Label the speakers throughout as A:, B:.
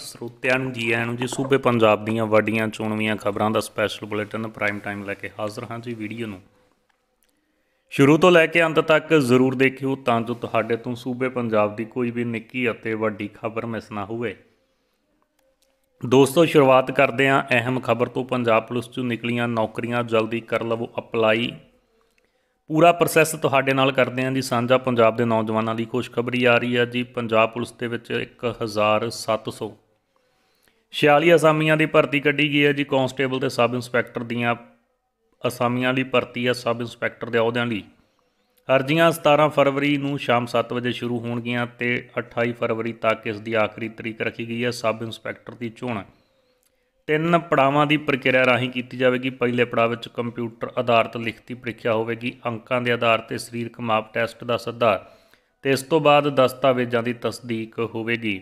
A: ਸਰੋਤਿਆਂ ਨੂੰ ਜੀ ਆਇਆਂ ਨੂੰ ਜੀ ਸੂਬੇ ਪੰਜਾਬ ਦੀਆਂ ਵੱਡੀਆਂ ਚੋਣਵੀਆਂ ਖਬਰਾਂ ਦਾ ਸਪੈਸ਼ਲ ਬੁਲੇਟਿਨ ਪ੍ਰਾਈਮ ਟਾਈਮ ਲੈ ਕੇ ਹਾਜ਼ਰ ਹਾਂ ਜੀ ਵੀਡੀਓ ਨੂੰ ਸ਼ੁਰੂ ਤੋਂ ਲੈ ਕੇ ਅੰਤ ਤੱਕ ਜ਼ਰੂਰ ਦੇਖਿਓ ਤਾਂ ਜੋ ਤੁਹਾਡੇ ਤੋਂ ਸੂਬੇ ਪੰਜਾਬ ਦੀ ਕੋਈ ਵੀ ਨਿੱਕੀ ਅਤੇ ਵੱਡੀ ਖਬਰ ਮਿਸ ਨਾ ਹੋਵੇ ਦੋਸਤੋ ਸ਼ੁਰੂਆਤ ਕਰਦੇ ਹਾਂ ਅਹਿਮ ਖਬਰ ਤੋਂ ਪੰਜਾਬ ਪੁਲਿਸ 'ਚੋਂ ਨਿਕਲੀਆਂ ਨੌਕਰੀਆਂ ਜਲਦੀ ਕਰ ਲਵੋ ਅਪਲਾਈ ਪੂਰਾ ਪ੍ਰੋਸੈਸ ਤੁਹਾਡੇ ਨਾਲ ਕਰਦੇ ਹਾਂ ਜੀ ਸਾਂਝਾ ਪੰਜਾਬ ਦੇ ਨੌਜਵਾਨਾਂ ਲਈ ਖੁਸ਼ਖਬਰੀ ਆ ਰਹੀ ਹੈ ਜੀ ਪੰਜਾਬ ਪੁਲਿਸ ਦੇ ਵਿੱਚ 1700 46 ਅਸਾਮੀਆਂ ਦੀ ਭਰਤੀ ਕੱਢੀ ਗਈ ਹੈ ਜੀ ਕਾਂਸਟੇਬਲ ਤੇ ਸਬ ਇੰਸਪੈਕਟਰ ਦੀਆਂ ਅਸਾਮੀਆਂ ਲਈ ਭਰਤੀ ਹੈ ਸਬ ਇੰਸਪੈਕਟਰ ਦੇ ਅਹੁਦਿਆਂ ਲਈ ਅਰਜ਼ੀਆਂ 17 ਫਰਵਰੀ ਨੂੰ ਸ਼ਾਮ 7 ਵਜੇ ਸ਼ੁਰੂ ਹੋਣਗੀਆਂ ਤੇ 28 ਫਰਵਰੀ ਤੱਕ ਇਸ ਦੀ ਆਖਰੀ ਤਰੀਕ ਰੱਖੀ ਗਈ ਹੈ ਸਬ ਇੰਸਪੈਕਟਰ ਦੀ ਚੋਣ ਤਿੰਨ ਪੜਾਵਾਂ ਦੀ ਪ੍ਰਕਿਰਿਆ ਰਾਹੀਂ ਕੀਤੀ ਜਾਵੇਗੀ ਪਹਿਲੇ ਪੜਾਅ ਵਿੱਚ ਕੰਪਿਊਟਰ ਆਧਾਰਿਤ ਲਿਖਤੀ ਪ੍ਰੀਖਿਆ ਹੋਵੇਗੀ ਅੰਕਾਂ ਦੇ ਆਧਾਰ ਤੇ ਸਰੀਰਕ ਮਾਪ ਟੈਸਟ ਦਾ ਸੱਦਾ ਤੇ ਇਸ ਤੋਂ ਬਾਅਦ ਦਸਤਾਵੇਜ਼ਾਂ ਦੀ ਤਸਦੀਕ ਹੋਵੇਗੀ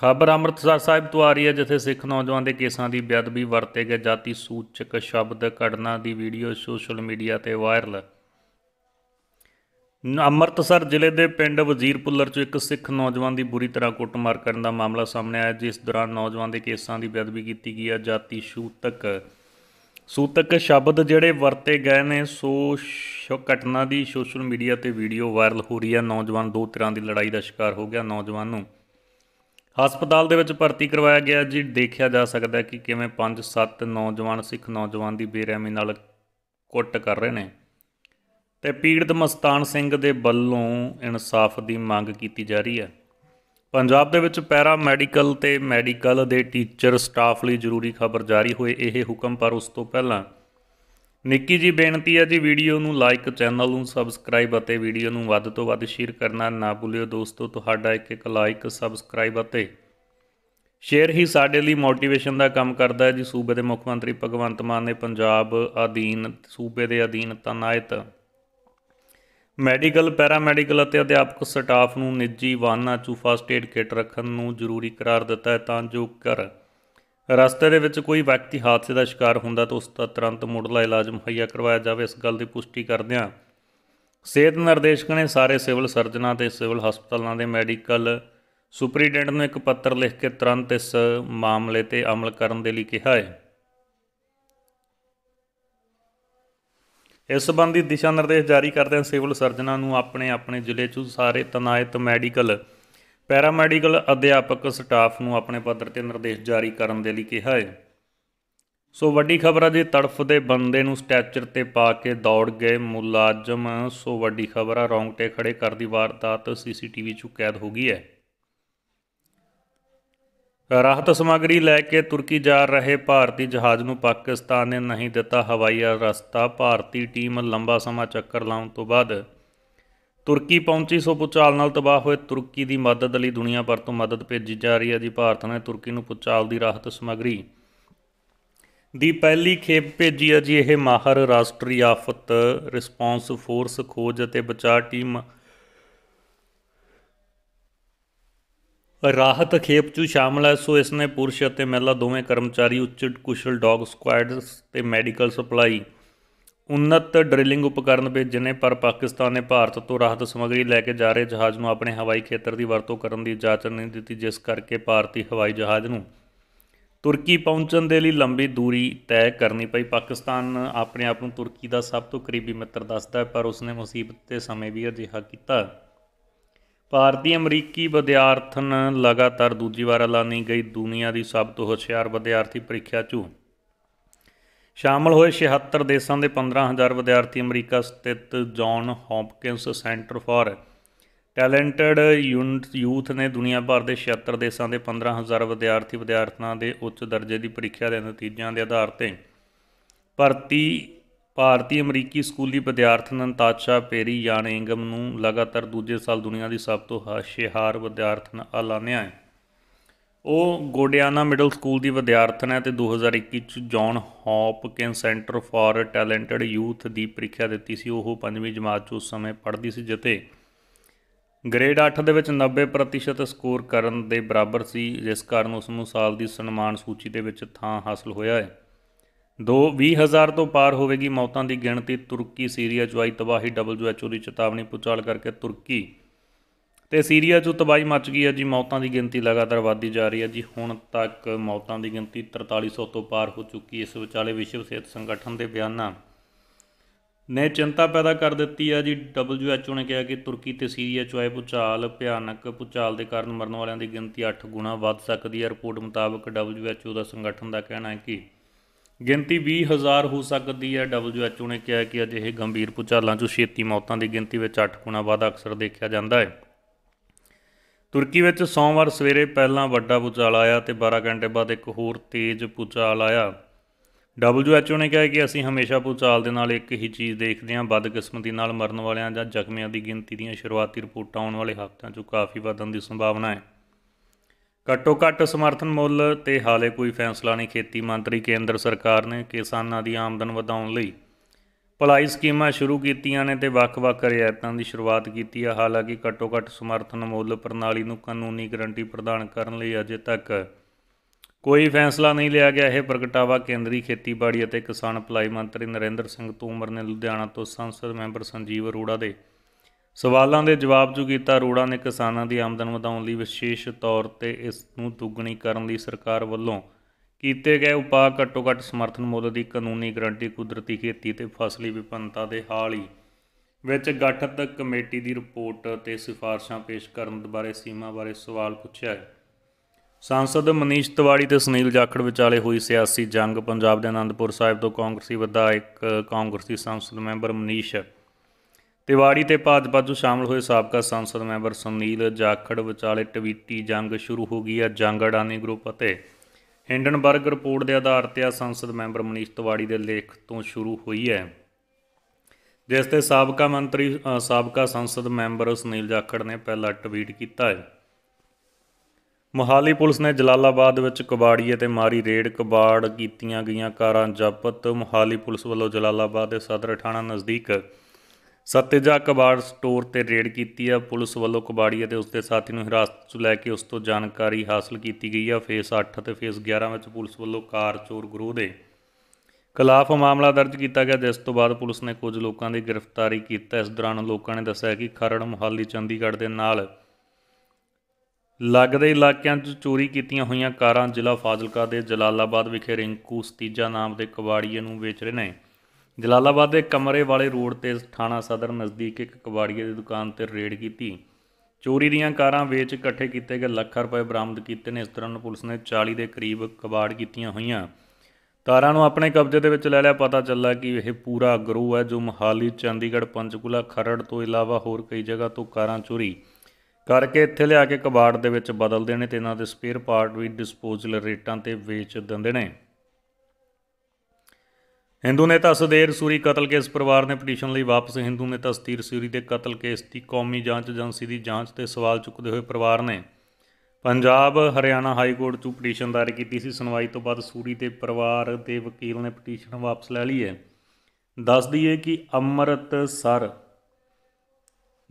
A: ਖਬਰ ਅੰਮ੍ਰਿਤਸਰ ਸਾਹਿਬ ਤੋਂ ਆ ਰਹੀ ਹੈ ਜਿੱਥੇ ਸਿੱਖ ਨੌਜਵਾਨ ਦੇ ਕੇਸਾਂ ਦੀ ਬੇਅਦਬੀ ਵਰਤੇ ਗਏ ਜਾਤੀ ਸੂਚਕ ਸ਼ਬਦ ਘਟਨਾ ਦੀ ਵੀਡੀਓ ਸੋਸ਼ਲ ਮੀਡੀਆ ਤੇ ਵਾਇਰਲ ਅੰਮ੍ਰਿਤਸਰ ਜ਼ਿਲ੍ਹੇ ਦੇ ਪਿੰਡ ਵਜ਼ੀਰਪੁੱਲਰ 'ਚ ਇੱਕ ਸਿੱਖ ਨੌਜਵਾਨ ਦੀ ਬੁਰੀ ਤਰ੍ਹਾਂ ਕੁੱਟਮਾਰ ਕਰਨ ਦਾ ਮਾਮਲਾ ਸਾਹਮਣੇ ਆਇਆ ਜਿਸ ਦੌਰਾਨ ਨੌਜਵਾਨ ਦੇ ਕੇਸਾਂ ਦੀ ਬੇਅਦਬੀ ਕੀਤੀ ਗਈ ਹੈ ਜਾਤੀ ਸੂਤਕ ਸੂਤਕ ਸ਼ਬਦ ਜਿਹੜੇ ਵਰਤੇ ਗਏ ਨੇ ਸੋ ਘਟਨਾ ਦੀ ਸੋਸ਼ਲ ਮੀਡੀਆ ਤੇ ਵੀਡੀਓ ਵਾਇਰਲ ਹੋ ਰਹੀ ਹੈ ਨੌਜਵਾਨ ਦੋ ਤਰ੍ਹਾਂ ਦੀ ਲੜਾਈ ਦਾ ਸ਼ਿਕਾਰ ਹੋ ਗਿਆ ਨੌਜਵਾਨ ਨੂੰ ਹਸਪਤਾਲ ਦੇ ਵਿੱਚ ਭਰਤੀ ਕਰਵਾਇਆ ਗਿਆ ਜੀ ਦੇਖਿਆ ਜਾ ਸਕਦਾ ਕਿ ਕਿਵੇਂ 5-7 ਨੌਜਵਾਨ ਸਿੱਖ ਨੌਜਵਾਨ ਦੀ ਬੇਰਹਿਮੀ ਨਾਲ ਕੁੱਟ ਕਰ ਰਹੇ ਨੇ ਤੇ ਪੀੜਤ ਮਸਤਾਨ ਸਿੰਘ ਦੇ ਵੱਲੋਂ ਇਨਸਾਫ ਦੀ ਮੰਗ ਕੀਤੀ ਜਾ ਰਹੀ ਹੈ ਪੰਜਾਬ ਦੇ ਵਿੱਚ ਪੈਰਾ ਮੈਡੀਕਲ ਤੇ ਮੈਡੀਕਲ ਦੇ ਟੀਚਰ ਸਟਾਫ ਲਈ ਜ਼ਰੂਰੀ ਖਬਰ ਜਾਰੀ ਹੋਏ ਇਹ ਹੁਕਮ ਪਰ ਉਸ ਤੋਂ ਪਹਿਲਾਂ ਨਿੱਕੀ ਜੀ ਬੇਨਤੀ ਹੈ ਜੀ ਵੀਡੀਓ ਨੂੰ ਲਾਈਕ ਚੈਨਲ ਨੂੰ ਸਬਸਕ੍ਰਾਈਬ ਅਤੇ ਵੀਡੀਓ ਨੂੰ ਵੱਧ ਤੋਂ ਵੱਧ ਸ਼ੇਅਰ ਕਰਨਾ ਨਾ ਭੁੱਲਿਓ ਦੋਸਤੋ ਤੁਹਾਡਾ ਇੱਕ ਇੱਕ ਲਾਈਕ ਸਬਸਕ੍ਰਾਈਬ ਅਤੇ ਸ਼ੇਅਰ ਹੀ ਸਾਡੇ ਲਈ ਮੋਟੀਵੇਸ਼ਨ ਦਾ ਕੰਮ ਕਰਦਾ ਹੈ ਜੀ ਸੂਬੇ ਦੇ ਮੁੱਖ ਮੰਤਰੀ ਭਗਵੰਤ ਮਾਨ ਨੇ ਪੰਜਾਬ ਅਧੀਨ ਸੂਬੇ ਦੇ ਅਧੀਨ ਤਨਾਇਤ ਮੈਡੀਕਲ ਪੈਰਾਮੈਡੀਕਲ ਅਤੇ ਅਧਿਆਪਕ ਸਟਾਫ ਨੂੰ ਨਿੱਜੀ ਵਾਹਨਾਂ 'ਚ ਫਸਟ ਏਡ ਕਿੱਟ ਰੱਖਣ ਨੂੰ ਜ਼ਰੂਰੀ ਕਰਾਰ ਦਿੱਤਾ ਹੈ ਤਾਂ ਜੋ ਕਰ ਰਸਤੇ ਦੇ ਵਿੱਚ ਕੋਈ ਵਿਅਕਤੀ ਹਾਦਸੇ ਦਾ ਸ਼ਿਕਾਰ ਹੁੰਦਾ ਤਾਂ ਉਸ ਦਾ ਤੁਰੰਤ ਮੁੱਢਲਾ ਇਲਾਜ ਮੁਹੱਈਆ ਕਰਵਾਇਆ ਜਾਵੇ ਇਸ ਗੱਲ ਦੀ ਪੁਸ਼ਟੀ ਕਰਦਿਆਂ ਸਿਹਤ ਨਿਰਦੇਸ਼ਕ ਨੇ ਸਾਰੇ ਸਿਵਲ ਸਰਜਨਾਂ ਤੇ ਸਿਵਲ ਹਸਪਤਾਲਾਂ ਦੇ ਮੈਡੀਕਲ ਸੁਪਰੀਡੈਂਟ ਨੂੰ ਇੱਕ ਪੱਤਰ ਲਿਖ ਕੇ ਤੁਰੰਤ ਇਸ ਮਾਮਲੇ ਤੇ ਅਮਲ ਕਰਨ ਦੇ ਲਈ ਕਿਹਾ ਹੈ ਇਸ ਸੰਬੰਧੀ ਦਿਸ਼ਾ ਨਿਰਦੇਸ਼ ਜਾਰੀ ਕਰਦਿਆਂ ਸਿਵਲ ਸਰਜਨਾਂ ਨੂੰ ਆਪਣੇ ਆਪਣੇ ਜ਼ਿਲ੍ਹੇ 'ਚ ਸਾਰੇ ਤਨਾਇਤ ਮੈਡੀਕਲ ਪੈਰਾਮੈਡੀਕਲ ਅਧਿਆਪਕ ਸਟਾਫ ਨੂੰ ਆਪਣੇ ਪੱਧਰ ਤੇ ਨਿਰਦੇਸ਼ ਜਾਰੀ ਕਰਨ ਦੇ ਲਈ ਕਿਹਾ ਹੈ ਸੋ ਵੱਡੀ ਖਬਰ ਆ ਜੀ ਤੜਫਦੇ ਬੰਦੇ ਨੂੰ ਸਟੈਚਰ ਤੇ ਪਾ ਕੇ ਦੌੜ ਗਏ ਮੁਲਾਜ਼ਮ ਸੋ ਵੱਡੀ ਖਬਰ ਆ ਰੌਂਗਟੇ ਖੜੇ ਕਰ ਦੀ ਵਾਰਦਾਤ ਸੀਸੀਟੀਵੀ 'ਚ ਕੈਦ ਹੋ ਗਈ ਹੈ ਰਾਹਤ ਸਮਗਰੀ ਲੈ ਕੇ ਤੁਰਕੀ ਜਾ ਰਹੇ ਭਾਰਤੀ ਜਹਾਜ਼ ਨੂੰ ਪਾਕਿਸਤਾਨ ਨੇ ਨਹੀਂ ਦਿੱਤਾ ਹਵਾਈ ਰਸਤਾ ਭਾਰਤੀ ਟੀਮ ਲੰਬਾ ਸਮਾਂ ਚੱਕਰ ਲਾਉਣ ਤੋਂ ਬਾਅਦ ਤੁਰਕੀ ਪਹੁੰਚੀ ਸੋ ਪੁਚਾਲ ਨਾਲ ਤਬਾਹ ਹੋਏ ਤੁਰਕੀ ਦੀ ਮਦਦ ਲਈ ਦੁਨੀਆ ਭਰ ਤੋਂ ਮਦਦ ਭੇਜੀ ਜਾ ਰਹੀ ਹੈ ਜੀ ਭਾਰਤ ਨੇ ਤੁਰਕੀ ਨੂੰ ਪੁਚਾਲ ਦੀ ਰਾਹਤ ਸਮਗਰੀ ਦੀ ਪਹਿਲੀ ਖੇਪ ਭੇਜੀ ਹੈ ਜੀ ਇਹ ਮਾਹਰ ਰਾਸ਼ਟਰੀ ਆਫਤ ਰਿਸਪੌਂਸ ਫੋਰਸ ਖੋਜ ਅਤੇ ਬਚਾਅ ਟੀਮ ਰਾਹਤ ਖੇਪ ਚ ਸ਼ਾਮਲ ਹੈ ਸੋ ਇਸ ਨੇ ਪੁਰਸ਼ ਅਤੇ ਮਹਿਲਾ ਦੋਵੇਂ ਕਰਮਚਾਰੀ ਉੱਚ ਕੁਸ਼ਲ ਡੌਗ ਸਕਵਾਡਸ ਤੇ ਮੈਡੀਕਲ ਸਪਲਾਈ ਉਨਤ ਡ੍ਰਿਲਿੰਗ ਉਪਕਰਨ ਭੇਜੇ ਨੇ ਪਰ ਪਾਕਿਸਤਾਨ ਨੇ ਭਾਰਤ ਤੋਂ ਰਾਹਤ ਸਮਗਰੀ ਲੈ ਕੇ ਜਾ ਰਹੇ ਜਹਾਜ਼ ਨੂੰ ਆਪਣੇ ਹਵਾਈ ਖੇਤਰ ਦੀ ਵਰਤੋਂ ਕਰਨ ਦੀ ਇਜਾਜ਼ਤ ਨਹੀਂ ਦਿੱਤੀ ਜਿਸ ਕਰਕੇ ਭਾਰਤੀ ਹਵਾਈ ਜਹਾਜ਼ ਨੂੰ ਤੁਰਕੀ ਪਹੁੰਚਣ ਦੇ ਲਈ ਲੰਬੀ ਦੂਰੀ ਤੈਅ ਕਰਨੀ ਪਈ ਪਾਕਿਸਤਾਨ ਆਪਣੇ ਆਪ ਨੂੰ ਤੁਰਕੀ ਦਾ ਸਭ ਤੋਂ ਕਰੀਬੀ ਮਿੱਤਰ ਦੱਸਦਾ ਹੈ ਪਰ ਉਸਨੇ ਮੁਸੀਬਤ ਦੇ ਸਮੇਂ ਵੀ ਅਜਿਹਾ ਕੀਤਾ ਭਾਰਤੀ ਅਮਰੀਕੀ ਵਿਦਿਆਰਥਣ ਲਗਾਤਾਰ ਦੂਜੀ ਵਾਰ ਐਲਾਨੀ ਗਈ ਦੁਨੀਆ ਦੀ ਸਭ ਤੋਂ ਹੁਸ਼ਿਆਰ ਵਿਦਿਆਰਥੀ ਪ੍ਰੀਖਿਆ 'ਚ ਸ਼ਾਮਲ ਹੋਏ 76 ਦੇਸ਼ਾਂ ਦੇ 15000 ਵਿਦਿਆਰਥੀ ਅਮਰੀਕਾ ਸਥਿਤ John Hopkins centre for talented youth ਨੇ ਦੁਨੀਆ ਭਰ ਦੇ 76 ਦੇਸ਼ਾਂ ਦੇ 15000 ਵਿਦਿਆਰਥੀ ਵਿਦਿਆਰਥਣਾਂ ਦੇ ਉੱਚ ਦਰਜੇ ਦੀ ਪ੍ਰੀਖਿਆ ਦੇ ਨਤੀਜਿਆਂ ਦੇ ਆਧਾਰ ਤੇ ਭਰਤੀ ਭਾਰਤੀ ਅਮਰੀਕੀ ਸਕੂਲੀ ਵਿਦਿਆਰਥਣ ਨਤਾਸ਼ਾ ਪੇਰੀ ਯਾਨੇਂਗਮ ਨੂੰ ਲਗਾਤਾਰ ਦੂਜੇ ਸਾਲ ਦੁਨੀਆ ਦੀ ਸਭ ਤੋਂ ਹਾਸ਼ੇਹਾਰ ਵਿਦਿਆਰਥਣ ਐਲਾਨਿਆ ਹੈ ਉਹ ਗੋਡਿਆਨਾ ਮਿਡਲ ਸਕੂਲ ਦੀ ਵਿਦਿਆਰਥਣ ਹੈ ਤੇ 2021 ਚ John Hopkin centre for talented youth ਦੀ ਪ੍ਰੀਖਿਆ ਦਿੱਤੀ ਸੀ ਉਹ 5ਵੀਂ ਜਮਾਤ ਚ ਉਸ ਸਮੇਂ ਪੜ੍ਹਦੀ ਸੀ ਜਿੱਤੇ ਗ੍ਰੇਡ 8 ਦੇ ਵਿੱਚ 90% ਸਕੋਰ ਕਰਨ ਦੇ ਬਰਾਬਰ ਸੀ ਜਿਸ ਕਾਰਨ ਉਸ ਨੂੰ ਸਾਲ ਦੀ ਸਨਮਾਨ ਸੂਚੀ ਦੇ ਵਿੱਚ ਥਾਂ ਹਾਸਲ ਹੋਇਆ ਹੈ ਦੋ 20000 ਤੋਂ ਪਾਰ ਹੋਵੇਗੀ ਮੌਤਾਂ ਦੀ ਗਿਣਤੀ ਤੁਰਕੀ ਸੀਰੀਆ ਚੁਆਈ ਤਬਾਹੀ WHO ਦੀ ਚੇਤਾਵਨੀ ਪੁਚਾਲ ਕਰਕੇ ਤੁਰਕੀ ਤੇ ਸੀਰੀਆ 'ਚ ਤਬਾਹੀ ਮਚ ਗਈ ਹੈ ਜੀ ਮੌਤਾਂ ਦੀ ਗਿਣਤੀ ਲਗਾਤਾਰ ਵਧਦੀ ਜਾ ਰਹੀ ਹੈ ਜੀ ਹੁਣ ਤੱਕ ਮੌਤਾਂ ਦੀ ਗਿਣਤੀ 4300 ਤੋਂ ਪਾਰ ਹੋ ਚੁੱਕੀ ਇਸ ਵਿਚਾਲੇ ਵਿਸ਼ਵ ਸਿਹਤ ਸੰਗਠਨ ਦੇ ਬਿਆਨਾਂ ਨੇ ਚਿੰਤਾ ਪੈਦਾ ਕਰ ਦਿੱਤੀ ਹੈ ਜੀ WHO ਨੇ ਕਿਹਾ ਕਿ ਤੁਰਕੀ ਤੇ ਸੀਰੀਆ 'ਚ ਆਏ ਪੁਚਾਲ ਭਿਆਨਕ ਪੁਚਾਲ ਦੇ ਕਾਰਨ ਮਰਨ ਵਾਲਿਆਂ ਦੀ ਗਿਣਤੀ 8 ਗੁਣਾ ਵੱਧ ਸਕਦੀ ਹੈ ਰਿਪੋਰਟ ਮੁਤਾਬਕ WHO ਦਾ ਸੰਗਠਨ ਦਾ ਕਹਿਣਾ ਹੈ ਕਿ ਗਿਣਤੀ 20000 ਹੋ ਸਕਦੀ ਹੈ WHO ਨੇ ਕਿਹਾ ਕਿ ਅਜਿਹੇ ਗੰਭੀਰ ਪੁਚਾਲਾਂ 'ਚ ਛੇਤੀ ਮੌਤਾਂ ਦੀ ਗਿਣਤੀ ਵਿੱਚ 8 ਗੁਣਾ ਵਾਧਾ ਅਕਸਰ ਦੇਖਿਆ ਜਾਂਦਾ ਹੈ ਤੁਰਕੀ ਵਿੱਚ ਸੋਮਵਾਰ ਸਵੇਰੇ ਪਹਿਲਾਂ ਵੱਡਾ ਭੂਚਾਲ ਆਇਆ ਤੇ 12 ਘੰਟੇ ਬਾਅਦ ਇੱਕ ਹੋਰ ਤੇਜ਼ ਭੂਚਾਲ ਆਇਆ WHO ਨੇ ਕਿਹਾ ਕਿ ਅਸੀਂ ਹਮੇਸ਼ਾ ਭੂਚਾਲ ਦੇ ਨਾਲ ਇੱਕ ਹੀ ਚੀਜ਼ ਦੇਖਦੇ ਹਾਂ ਬਦਕਿਸਮਤੀ ਨਾਲ ਮਰਨ ਵਾਲਿਆਂ ਜਾਂ ਜ਼ਖਮੀਆਂ ਦੀ ਗਿਣਤੀ ਦੀਆਂ ਸ਼ੁਰੂਆਤੀ ਰਿਪੋਰਟਾਂ ਆਉਣ ਵਾਲੇ ਹਫ਼ਤਿਆਂ 'ਚ ਕਾਫੀ ਵਧਣ ਦੀ ਸੰਭਾਵਨਾ ਹੈ ਘੱਟੋ ਘੱਟ ਸਮਰਥਨ ਮੁੱਲ ਤੇ ਹਾਲੇ ਕੋਈ ਫੈਸਲਾ ਨਹੀਂ ਖੇਤੀ ਮੰਤਰੀ ਕੇਂਦਰ ਸਰਕਾਰ ਨੇ ਕਿਸਾਨਾਂ ਦੀ ਆਮਦਨ ਵਧਾਉਣ ਲਈ ਭਲਾਈ ਸਕੀਮਾਂ ਸ਼ੁਰੂ ਕੀਤੀਆਂ ਨੇ ਤੇ ਵੱਖ-ਵੱਖ ਰਿਆਇਤਾਂ ਦੀ ਸ਼ੁਰੂਆਤ ਕੀਤੀ ਹੈ ਹਾਲਾਂਕਿ ਘੱਟੋ-ਘੱਟ ਸਮਰਥਨ ਮੁੱਲ ਪ੍ਰਣਾਲੀ ਨੂੰ ਕਾਨੂੰਨੀ ਗਰੰਟੀ ਪ੍ਰਦਾਨ ਕਰਨ ਲਈ ਅਜੇ ਤੱਕ ਕੋਈ ਫੈਸਲਾ ਨਹੀਂ ਲਿਆ ਗਿਆ ਇਹ ਪ੍ਰਗਟਾਵਾ ਕੇਂਦਰੀ ਖੇਤੀਬਾੜੀ ਅਤੇ ਕਿਸਾਨ ਭਲਾਈ ਮੰਤਰੀ ਨਰਿੰਦਰ ਸਿੰਘ ਤੂਮਰ ਨੇ ਲੁਧਿਆਣਾ ਤੋਂ ਸੰਸਦ ਮੈਂਬਰ ਸੰਜੀਵ ਅਰੋੜਾ ਦੇ ਸਵਾਲਾਂ ਦੇ ਜਵਾਬ 'ਚ ਕੀਤਾ ਅਰੋੜਾ ਨੇ ਕਿਸਾਨਾਂ ਦੀ ਆਮਦਨ ਵਧਾਉਣ ਲਈ ਵਿਸ਼ੇਸ਼ ਤੌਰ ਤੇ ਇਸ ਨੂੰ ਦੁੱਗਣੀ ਕਰਨ ਲਈ ਸਰਕਾਰ ਵੱਲੋਂ ਕੀਤੇ ਗਏ ਉਪਾਅ ਘੱਟੋ ਘੱਟ ਸਮਰਥਨ ਮੁੱਲ ਦੀ ਕਾਨੂੰਨੀ ਗਰੰਟੀ ਕੁਦਰਤੀ ਖੇਤੀ ਤੇ ਫਸਲੀ ਵਿਭਿੰਨਤਾ ਦੇ ਹਾਲ ਹੀ ਵਿੱਚ ਗਠਿਤ ਕਮੇਟੀ ਦੀ ਰਿਪੋਰਟ ਤੇ ਸਿਫਾਰਸ਼ਾਂ ਪੇਸ਼ ਕਰਨ ਬਾਰੇ ਸੀਮਾ ਬਾਰੇ ਸਵਾਲ ਪੁੱਛਿਆ ਹੈ ਸੰਸਦ ਮਨੀਸ਼ ਤਿਵਾੜੀ ਤੇ ਸੁਨੀਲ ਜਾਖੜ ਵਿਚਾਲੇ ਹੋਈ ਸਿਆਸੀ ਜੰਗ ਪੰਜਾਬ ਦੇ ਆਨੰਦਪੁਰ ਸਾਹਿਬ ਤੋਂ ਕਾਂਗਰਸੀ ਵਿਧਾਇਕ ਕਾਂਗਰਸੀ ਸੰਸਦ ਮੈਂਬਰ ਮਨੀਸ਼ ਤਿਵਾੜੀ ਤੇ ਭਾਜਪਾ ਤੋਂ ਸ਼ਾਮਲ ਹੋਏ ਸਾਬਕਾ ਸੰਸਦ ਮੈਂਬਰ ਸੁਨੀਲ ਜਾਖੜ ਵਿਚਾਲੇ ਟਵੀਟੀ ਜੰਗ ਸ਼ੁਰੂ ਹੋ ਗਈ ਹੈ ਜੰਗੜਾਨੀ ਗਰੁੱਪ ਅਤੇ ਹਿੰਡਨਬਰਗ ਰਿਪੋਰਟ ਦੇ ਆਧਾਰ ਤੇ ਆ ਸੰਸਦ ਮੈਂਬਰ ਮਨੀਸ਼ ਤਿਵਾੜੀ ਦੇ ਲੇਖ ਤੋਂ ਸ਼ੁਰੂ ਹੋਈ ਹੈ ਜਿਸ ਤੇ ਸਾਬਕਾ ਮੰਤਰੀ ਸਾਬਕਾ ਸੰਸਦ ਮੈਂਬਰ ਸੁਨੀਲ ਜਾਖੜ ਨੇ ਪਹਿਲਾ ਟਵੀਟ ਕੀਤਾ ਹੈ ਮੋਹਾਲੀ ਪੁਲਿਸ ਨੇ ਜਲਾਲਾਬਾਦ ਵਿੱਚ ਕਬਾੜੀਏ ਤੇ ਮਾਰੀ ਰੇਡ ਕਬਾੜ ਕੀਤੀਆਂ ਗਈਆਂ ਕਾਰਾਂ ਜ਼ਬਤ ਮੋਹਾਲੀ ਪੁਲਿਸ ਵੱਲੋਂ ਜਲਾਲਾਬਾਦ ਦੇ ਸਦਰ ਥਾਣਾ ਨਜ਼ਦੀਕ ਸਤੇਜਾ ਕਬਾੜ ਸਟੋਰ ਤੇ ਰੇਡ ਕੀਤੀ ਆ ਪੁਲਿਸ ਵੱਲੋਂ ਕਬਾੜੀ ਅਤੇ ਉਸਦੇ ਸਾਥੀ ਨੂੰ ਹਿਰਾਸਤ 'ਚ ਲੈ ਕੇ ਉਸ ਤੋਂ ਜਾਣਕਾਰੀ ਹਾਸਲ ਕੀਤੀ ਗਈ ਆ ਫੇਸ 8 ਅਤੇ ਫੇਸ 11 ਵਿੱਚ ਪੁਲਿਸ ਵੱਲੋਂ ਕਾਰ ਚੋਰ ਗਰੋਹ ਦੇ ਖਿਲਾਫ ਮਾਮਲਾ ਦਰਜ ਕੀਤਾ ਗਿਆ ਜਿਸ ਤੋਂ ਬਾਅਦ ਪੁਲਿਸ ਨੇ ਕੁਝ ਲੋਕਾਂ ਦੀ ਗ੍ਰਿਫਤਾਰੀ ਕੀਤਾ ਇਸ ਦੌਰਾਨ ਲੋਕਾਂ ਨੇ ਦੱਸਿਆ ਕਿ ਖਰੜ ਮੁਹੱਲੀ ਚੰਡੀਗੜ੍ਹ ਦੇ ਨਾਲ ਲੱਗਦੇ ਇਲਾਕਿਆਂ 'ਚ ਚੋਰੀ ਕੀਤੀਆਂ ਹੋਈਆਂ ਕਾਰਾਂ ਜ਼ਿਲ੍ਹਾ ਫਾਜ਼ਿਲਕਾ ਦੇ ਜਲਾਲਾਬਾਦ ਵਿਖੇ ਰਿੰਕੂ ਸਤੀਜਾ ਨਾਮ ਦੇ ਕਬਾੜੀਏ ਨੂੰ ਵੇਚ ਰਹੇ ਨੇ ਜਲਾਲਾਬਾਦ ਦੇ ਕਮਰੇ ਵਾਲੇ ਰੋਡ ਤੇ ਥਾਣਾ ਸਦਰ ਨਜ਼ਦੀਕ ਇੱਕ ਕਬਾੜੀਏ ਦੀ ਦੁਕਾਨ ਤੇ ਰੇਡ ਕੀਤੀ ਚੋਰੀ ਦੀਆਂ ਕਾਰਾਂ ਵੇਚ ਇਕੱਠੇ ਕੀਤੇ ਗਏ ਲੱਖਾਂ ਰੁਪਏ ਬਰਾਮਦ ਕੀਤੇ ਨੇ ਇਸ ਤਰ੍ਹਾਂ ਪੁਲਿਸ ਨੇ 40 ਦੇ ਕਰੀਬ ਕਬਾੜ ਕੀਤੀਆਂ ਹੋਈਆਂ ਤਾਰਾਂ ਨੂੰ ਆਪਣੇ ਕਬਜ਼ੇ ਦੇ ਵਿੱਚ ਲੈ ਲਿਆ ਪਤਾ ਚੱਲਾ ਕਿ ਇਹ ਪੂਰਾ ਗਰੂ ਹੈ ਜੋ ਮਹਾਲੀ ਚੰਡੀਗੜ੍ਹ ਪੰਚਕੂਲਾ ਖਰੜ ਤੋਂ ਇਲਾਵਾ ਹੋਰ ਕਈ ਜਗ੍ਹਾ ਤੋਂ ਕਾਰਾਂ ਚੋਰੀ ਕਰਕੇ ਇੱਥੇ ਲਿਆ ਕੇ ਕਬਾੜ ਦੇ ਵਿੱਚ ਬਦਲਦੇ ਨੇ ਤੇ ਇਹਨਾਂ ਦੇ ਸਪੇਅਰ ਪਾਰਟ ਵੀ ਡਿਸਪੋਜ਼ਲ ਰੇਟਾਂ ਤੇ ਵੇਚ ਦਿੰਦੇ ਨੇ ਹਿੰਦੂ ਨੇਤਾ ਸੁਦੇਰ ਸੂਰੀ ਕਤਲ ਕੇਸ ਪਰਿਵਾਰ ਨੇ ਪਟੀਸ਼ਨ ਲਈ ਵਾਪਸ ਹਿੰਦੂ ਨੇਤਾ ਸਤੀਰ ਸੂਰੀ ਦੇ ਕਤਲ ਕੇਸ ਦੀ ਕੌਮੀ ਜਾਂਚ ਏਜੰਸੀ ਦੀ ਜਾਂਚ ਤੇ ਸਵਾਲ ਚੁੱਕਦੇ ਹੋਏ ਪਰਿਵਾਰ ਨੇ ਪੰਜਾਬ ਹਰਿਆਣਾ ਹਾਈ ਕੋਰਟ 'ਚ ਪਟੀਸ਼ਨ ਦਾਇਰ ਕੀਤੀ ਸੀ ਸੁਣਵਾਈ ਤੋਂ ਬਾਅਦ ਸੂਰੀ ਦੇ ਪਰਿਵਾਰ ਦੇ ਵਕੀਲ ਨੇ ਪਟੀਸ਼ਨ ਵਾਪਸ ਲੈ ਲਈ ਹੈ ਦੱਸ ਦਈਏ ਕਿ ਅਮਰਤ ਸਰ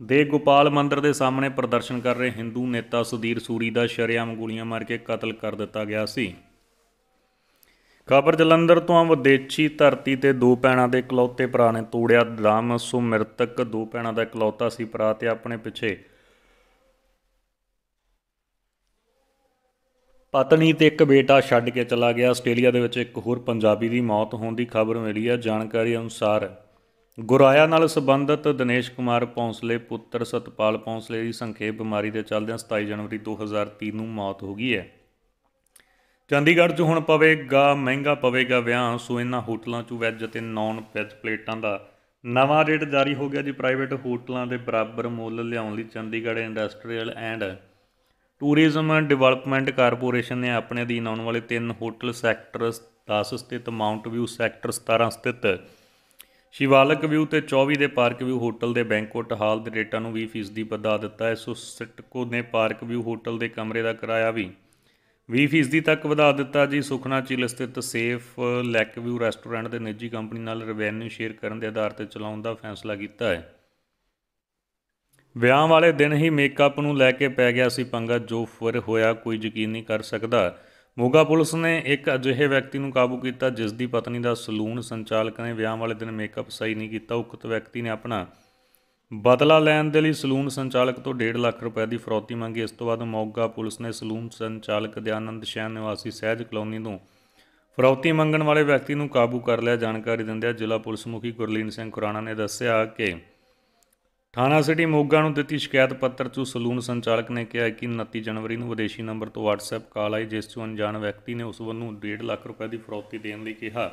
A: ਦੇ ਗੋਪਾਲ ਮੰਦਿਰ ਦੇ ਸਾਹਮਣੇ ਪ੍ਰਦਰਸ਼ਨ ਕਰ ਰਹੇ ਹਿੰਦੂ ਨੇਤਾ ਸੁਦੀਰ ਸੂਰੀ ਦਾ ਸ਼ਰਿਆਮ ਗੋਲੀਆਂ ਮਾਰ ਕੇ ਕਤਲ ਕਰ ਦਿੱਤਾ ਗਿਆ ਸੀ ਖਬਰ ਜਲੰਧਰ ਤੋਂ ਵਿਦੇਸ਼ੀ ਧਰਤੀ ਤੇ ਦੋ ਪੈਣਾ ਦੇ ਇਕਲੌਤੇ ਭਰਾ ਨੇ ਤੋੜਿਆ ਦਮ ਸੁ ਮ੍ਰਿਤਕ ਦੋ ਪੈਣਾ ਦਾ ਇਕਲੌਤਾ ਸੀ ਭਰਾ ਤੇ ਆਪਣੇ ਪਿੱਛੇ ਪਤਨੀ ਤੇ ਇੱਕ ਬੇਟਾ ਛੱਡ ਕੇ ਚਲਾ ਗਿਆ ਆਸਟ੍ਰੇਲੀਆ ਦੇ ਵਿੱਚ ਇੱਕ ਹੋਰ ਪੰਜਾਬੀ ਦੀ ਮੌਤ ਹੋਣ ਦੀ ਖਬਰ ਮਿਲੀ ਹੈ ਜਾਣਕਾਰੀ ਅਨੁਸਾਰ ਗੁਰਾਇਆ ਨਾਲ ਸੰਬੰਧਿਤ ਦਿਨੇਸ਼ ਕੁਮਾਰ ਪੌਂਸਲੇ ਪੁੱਤਰ ਸਤਪਾਲ ਪੌਂਸਲੇ ਦੀ ਸੰਖੇਪ ਬਿਮਾਰੀ ਦੇ ਚੱਲਦਿਆਂ 27 ਜਨਵਰੀ 2003 ਨੂੰ ਮੌਤ ਹੋ ਗਈ ਹੈ ਚੰਡੀਗੜ੍ਹ 'ਚ ਹੁਣ ਪਵੇਗਾ ਮਹਿੰਗਾ ਪਵੇਗਾ ਵਿਆਹ ਸੋ ਇਹਨਾਂ ਹੋਟਲਾਂ 'ਚ ਵੈਜ ਅਤੇ ਨਾਨ ਵੈਜ ਪਲੇਟਾਂ ਦਾ ਨਵਾਂ ਰੇਟ ਜਾਰੀ ਹੋ ਗਿਆ ਜੀ ਪ੍ਰਾਈਵੇਟ ਹੋਟਲਾਂ ਦੇ ਬਰਾਬਰ ਮੁੱਲ ਲਿਆਉਣ ਲਈ Chandigarh industrial and tourism development corporation ਨੇ ਆਪਣੇ ਅਧੀਨ ਆਉਣ ਵਾਲੇ ਤਿੰਨ ਹੋਟਲ ਸੈਕਟਰ 10 ਸਥਿਤ ਮਾਉਂਟ ਵਿਊ ਸੈਕਟਰ 17 ਸਥਿਤ ਸ਼ਿਵਾਲਕ ਵਿਊ ਤੇ 24 ਦੇ ਪਾਰਕ ਵਿਊ ਹੋਟਲ ਦੇ ਬੈਂਕਟ ਹਾਲ ਦੇ ਰੇਟਾਂ ਨੂੰ 20% ਵਧਾ ਦਿੱਤਾ ਹੈ ਸੋ ਸਿਟਕੋ ਨੇ ਪਾਰਕ ਵਿਊ ਹੋਟਲ ਦੇ ਕਮਰੇ ਦਾ ਕਿਰਾਇਆ ਵੀ 20% ਤੱਕ ਵਧਾ ਦਿੱਤਾ ਜੀ ਸੁਖਨਾ ਚਿਲ ਸਥਿਤ ਸੇਫ ਲੈਕ ਵਿਊ ਰੈਸਟੋਰੈਂਟ ਦੇ ਨਿੱਜੀ ਕੰਪਨੀ ਨਾਲ ਰੈਵਨਿਊ ਸ਼ੇਅਰ ਕਰਨ ਦੇ ਆਧਾਰ ਤੇ ਚਲਾਉਣ ਦਾ ਫੈਸਲਾ ਕੀਤਾ ਹੈ ਵਿਆਹ ਵਾਲੇ ਦਿਨ ਹੀ ਮੇਕਅਪ ਨੂੰ ਲੈ ਕੇ ਪੈ ਗਿਆ ਸੀ ਪੰਗਾ ਜੋ ਫਿਰ ਹੋਇਆ ਕੋਈ ਯਕੀਨ ਨਹੀਂ ਕਰ ਸਕਦਾ ਮੋਗਾ ਪੁਲਿਸ ਨੇ ਇੱਕ ਅਜਿਹੇ ਵਿਅਕਤੀ ਨੂੰ ਕਾਬੂ ਕੀਤਾ ਜਿਸ ਦੀ ਪਤਨੀ ਦਾ ਸਲੂਨ ਸੰਚਾਲਕ ਨੇ ਵਿਆਹ ਵਾਲੇ ਦਿਨ ਮੇਕਅਪ ਸਹੀ ਨਹੀਂ ਕੀਤਾ ਉਕਤ ਵਿਅਕਤੀ ਨੇ ਆਪਣਾ ਬਦਲਾ ਲੈਣ ਦੇ ਲਈ ਸਲੂਨ ਸੰਚਾਲਕ ਤੋਂ 1.5 ਲੱਖ ਰੁਪਏ ਦੀ ਫਰੌਤੀ ਮੰਗੀ ਇਸ ਤੋਂ ਬਾਅਦ ਮੌਗਾ ਪੁਲਿਸ ਨੇ ਸਲੂਨ ਸੰਚਾਲਕ ਦਿਆਨੰਦ ਸ਼ੈਨ ਨਿਵਾਸੀ ਸਹਿਜ ਕਲੋਨੀ ਤੋਂ ਫਰੌਤੀ ਮੰਗਣ ਵਾਲੇ ਵਿਅਕਤੀ ਨੂੰ ਕਾਬੂ ਕਰ ਲਿਆ ਜਾਣਕਾਰੀ ਦਿੰਦਿਆਂ ਜ਼ਿਲ੍ਹਾ ਪੁਲਿਸ ਮੁਖੀ ਗੁਰਲੀਨ ਸਿੰਘ ਖੁਰਾਣਾ ਨੇ ਦੱਸਿਆ ਕਿ ਥਾਣਾ ਸਿਟੀ ਮੋਗਾ ਨੂੰ ਦਿੱਤੀ ਸ਼ਿਕਾਇਤ ਪੱਤਰ 'ਚ ਸਲੂਨ ਸੰਚਾਲਕ ਨੇ ਕਿਹਾ ਕਿ 29 ਜਨਵਰੀ ਨੂੰ ਵਿਦੇਸ਼ੀ ਨੰਬਰ ਤੋਂ WhatsApp ਕਾਲ ਆਈ ਜਿਸ 'ਚੋਂ ਅਣਜਾਣ ਵਿਅਕਤੀ ਨੇ ਉਸ ਵੱਲੋਂ 1.5 ਲੱਖ ਰੁਪਏ ਦੀ ਫਰੌਤੀ ਦੇਣ ਲਈ ਕਿਹਾ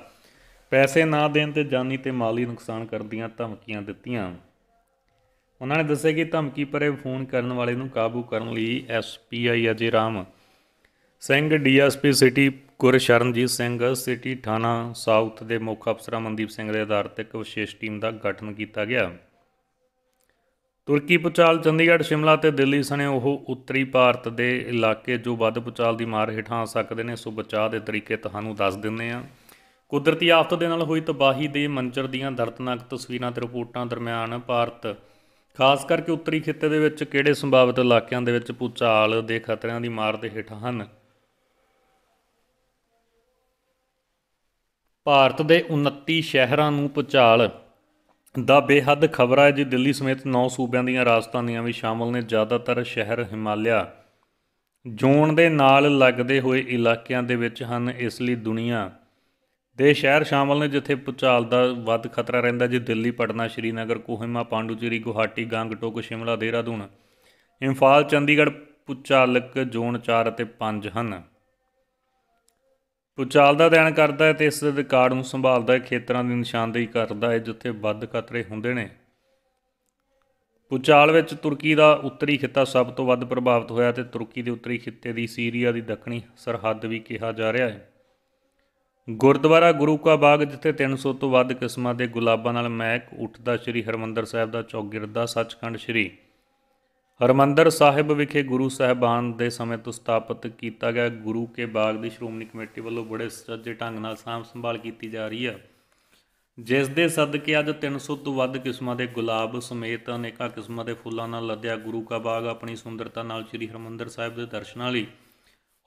A: ਪੈਸੇ ਨਾ ਦੇਣ ਤੇ ਜਾਨੀ ਤੇ ਮਾਲੀ ਨੁਕਸਾਨ ਕਰਦੀਆਂ ਧਮਕੀਆਂ ਦਿੱਤੀਆਂ ਉਹਨਾਂ ਨੇ ਦੱਸਿਆ ਕਿ ਧਮਕੀ ਭਰੇ ਫੋਨ ਕਰਨ ਵਾਲੇ ਨੂੰ ਕਾਬੂ ਕਰਨ ਲਈ SPI Ajay Ram Singh DSP city Gursharanjit Singh city ਥਾਣਾ ਸਾਊਥ ਦੇ ਮੁੱਖ ਅਫਸਰ ਮਨਦੀਪ ਸਿੰਘ ਦੇ ਆਧਾਰ ਤੇ ਇੱਕ ਵਿਸ਼ੇਸ਼ ਟੀਮ ਦਾ ਗਠਨ ਕੀਤਾ ਗਿਆ ਤੁਰਕੀ ਪੁਚਾਲ ਚੰਡੀਗੜ੍ਹ ਸ਼ਿਮਲਾ ਤੇ ਦਿੱਲੀ ਸਣੇ ਉਹ ਉੱਤਰੀ ਭਾਰਤ ਦੇ ਇਲਾਕੇ ਜੋ ਵੱਧ ਪੁਚਾਲ ਦੀ ਮਾਰ ਹੇਠਾਂ ਆ ਸਕਦੇ ਨੇ ਸੋ ਬਚਾਅ ਦੇ ਤਰੀਕੇ ਤੁਹਾਨੂੰ ਦੱਸ ਦਿੰਦੇ ਆ ਕੁਦਰਤੀ ਆਫਤ ਦੇ ਨਾਲ ਹੋਈ ਤਬਾਹੀ ਦੇ ਮੰਜ਼ਰ ਦੀਆਂ ਦਰਦਨਾਕ ਤਸਵੀਰਾਂ ਤੇ ਰਿਪੋਰਟਾਂ ਦਰਮਿਆਨ ਭਾਰਤ ਖਾਸ ਕਰਕੇ ਉੱਤਰੀ ਖਿੱਤੇ ਦੇ ਵਿੱਚ ਕਿਹੜੇ ਸੰਭਾਵਿਤ ਇਲਾਕਿਆਂ ਦੇ ਵਿੱਚ ਪੂਚਾਲ ਦੇ ਖਤਰਿਆਂ ਦੀ ਮਾਰ ਦੇ ਹੇਠ ਹਨ ਭਾਰਤ ਦੇ 29 ਸ਼ਹਿਰਾਂ ਨੂੰ ਪੂਚਾਲ ਦਾ ਬੇਹੱਦ ਖਬਰ ਹੈ ਜੀ ਦਿੱਲੀ ਸਮੇਤ 9 ਸੂਬਿਆਂ ਦੀਆਂ ਰਾਜਧਾਨੀਆਂ ਵੀ ਸ਼ਾਮਲ ਨੇ ਜ਼ਿਆਦਾਤਰ ਸ਼ਹਿਰ ਹਿਮਾਲਿਆ ਜ਼ੋਨ ਦੇ ਨਾਲ ਲੱਗਦੇ ਹੋਏ ਇਲਾਕਿਆਂ ਦੇ ਵਿੱਚ ਹਨ ਇਸ ਲਈ ਦੁਨੀਆ ਦੇ ਸ਼ਹਿਰ ਸ਼ਾਮਲ ਨੇ ਜਿੱਥੇ ਪੁਚਾਲ ਦਾ ਵੱਧ ਖਤਰਾ ਰਹਿੰਦਾ ਜੇ ਦਿੱਲੀ ਪਟਨਾ ਸ਼੍ਰੀਨਗਰ ਕੋਹਿਮਾ ਪਾਂਡੂਚੇਰੀ ਗੁਹਾਟੀ ਗੰਗਟੋਕ ਸ਼ਿਮਲਾ ਦੇਹਰਾਦੂਨ ਇੰਫਾਲ ਚੰਡੀਗੜ੍ਹ ਪੁਚਾਲਕ ਜ਼ੋਨ 4 ਅਤੇ 5 ਹਨ ਪੁਚਾਲ ਦਾ ਧਿਆਨ ਕਰਦਾ ਹੈ ਤੇ ਇਸ ਦੇ ਰਿਕਾਰਡ ਨੂੰ ਸੰਭਾਲਦਾ ਹੈ ਖੇਤਰਾਂ ਦੀ ਨਿਸ਼ਾਨਦੇਹੀ ਕਰਦਾ ਹੈ ਜਿੱਥੇ ਵੱਧ ਖਤਰੇ ਹੁੰਦੇ ਨੇ ਪੁਚਾਲ ਵਿੱਚ ਤੁਰਕੀ ਦਾ ਉੱਤਰੀ ਖਿੱਤਾ ਸਭ ਤੋਂ ਵੱਧ ਪ੍ਰਭਾਵਿਤ ਹੋਇਆ ਤੇ ਤੁਰਕੀ ਦੇ ਉੱਤਰੀ ਖਿੱਤੇ ਦੀ ਸੀਰੀਆ ਦੀ ਦੱਖਣੀ ਸਰਹੱਦ ਵੀ ਕਿਹਾ ਜਾ ਰਿਹਾ ਹੈ ਗੁਰਦੁਆਰਾ ਗੁਰੂ ਕਾ ਬਾਗ ਜਿੱਥੇ 300 ਤੋਂ ਵੱਧ ਕਿਸਮਾਂ ਦੇ ਗੁਲਾਬਾਂ ਨਾਲ ਮਹਿਕ ਉੱਠਦਾ ਸ੍ਰੀ ਹਰਮੰਦਰ ਸਾਹਿਬ ਦਾ ਚੌਗਿਰਦਾ ਸੱਚਖੰਡ ਸ੍ਰੀ ਹਰਮੰਦਰ ਸਾਹਿਬ ਵਿਖੇ ਗੁਰੂ ਸਾਹਿਬਾਨ ਦੇ ਸਮੇਂ ਤੋਂ ਸਥਾਪਿਤ ਕੀਤਾ ਗਿਆ ਗੁਰੂ ਕੇ ਬਾਗ ਦੀ ਸ਼੍ਰੋਮਣੀ ਕਮੇਟੀ ਵੱਲੋਂ ਬੜੇ ਸੱਜੇ ਢੰਗ ਨਾਲ ਸਾਂਭ ਸੰਭਾਲ ਕੀਤੀ ਜਾ ਰਹੀ ਹੈ ਜਿਸ ਦੇ ਸਦਕੇ ਅੱਜ 300 ਤੋਂ ਵੱਧ ਕਿਸਮਾਂ ਦੇ ਗੁਲਾਬ ਸਮੇਤ ਅਨੇਕਾਂ ਕਿਸਮਾਂ ਦੇ ਫੁੱਲਾਂ ਨਾਲ ਲੱਦਿਆ ਗੁਰੂ ਕਾ ਬਾਗ ਆਪਣੀ ਸੁੰਦਰਤਾ ਨਾਲ ਸ੍ਰੀ ਹਰਮੰਦਰ ਸਾਹਿਬ ਦੇ ਦਰਸ਼ਨਾਂ ਲਈ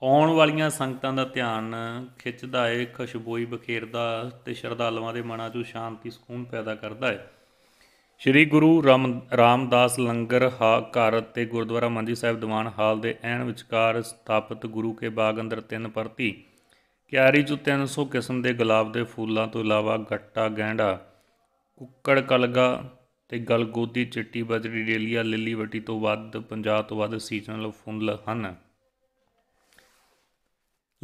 A: ਆਉਣ ਵਾਲੀਆਂ ਸੰਗਤਾਂ ਦਾ ਧਿਆਨ ਖਿੱਚਦਾ ਏ ਖੁਸ਼ਬੋਈ ਬਖੇਰਦਾ ਤੇ ਸ਼ਰਧਾਲੂਆਂ ਦੇ ਮਨਾਂ 'ਚੋਂ ਸ਼ਾਂਤੀ ਸਕੂਨ ਪੈਦਾ ਕਰਦਾ ਏ ਸ਼੍ਰੀ ਗੁਰੂ ਰਾਮਦਾਸ ਲੰਗਰ ਘਰ ਤੇ ਗੁਰਦੁਆਰਾ ਮੰਜੀ ਸਾਹਿਬ ਦੀਵਾਨ ਹਾਲ ਦੇ ਐਨ ਵਿਚਕਾਰ ਸਥਾਪਿਤ ਗੁਰੂ ਕੇ ਬਾਗ ਅੰਦਰ ਤਿੰਨ ਪਰਤੀ ਕਿਆਰੀ 'ਚ 300 ਕਿਸਮ ਦੇ ਗੁਲਾਬ ਦੇ ਫੁੱਲਾਂ ਤੋਂ ਇਲਾਵਾ ਗੱਟਾ ਗੈਂਡਾ ਕੁੱਕੜ ਕਲਗਾ ਤੇ ਗਲਗੋਦੀ ਚਿੱਟੀ ਬਜਰੀ ਡੇਲੀਆ ਲਿੱਲੀ ਵਟੀ ਤੋਂ ਵੱਧ 50 ਤੋਂ ਵੱਧ ਸੀਜ਼ਨਲ ਫੁੱਲ ਹਨ